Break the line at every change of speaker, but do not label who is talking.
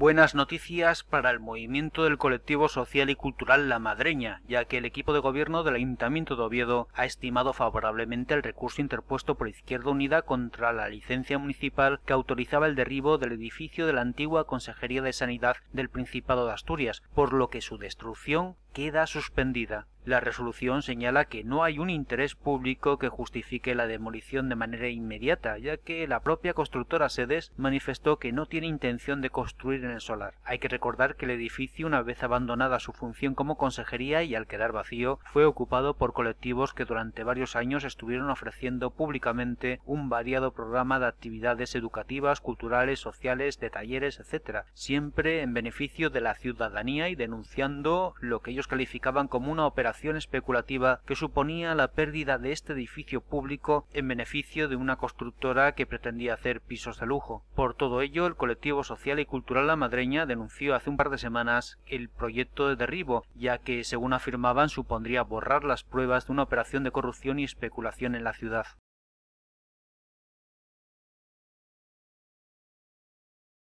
Buenas noticias para el movimiento del colectivo social y cultural La Madreña, ya que el equipo de gobierno del Ayuntamiento de Oviedo ha estimado favorablemente el recurso interpuesto por Izquierda Unida contra la licencia municipal que autorizaba el derribo del edificio de la antigua Consejería de Sanidad del Principado de Asturias, por lo que su destrucción queda suspendida. La resolución señala que no hay un interés público que justifique la demolición de manera inmediata, ya que la propia constructora Sedes manifestó que no tiene intención de construir en el solar. Hay que recordar que el edificio, una vez abandonada su función como consejería y al quedar vacío, fue ocupado por colectivos que durante varios años estuvieron ofreciendo públicamente un variado programa de actividades educativas, culturales, sociales, de talleres, etc., siempre en beneficio de la ciudadanía y denunciando lo que ellos calificaban como una operación especulativa que suponía la pérdida de este edificio público en beneficio de una constructora que pretendía hacer pisos de lujo. Por todo ello, el colectivo social y cultural La Madreña denunció hace un par de semanas el proyecto de derribo, ya que, según afirmaban, supondría borrar las pruebas de una operación de corrupción y especulación en la ciudad.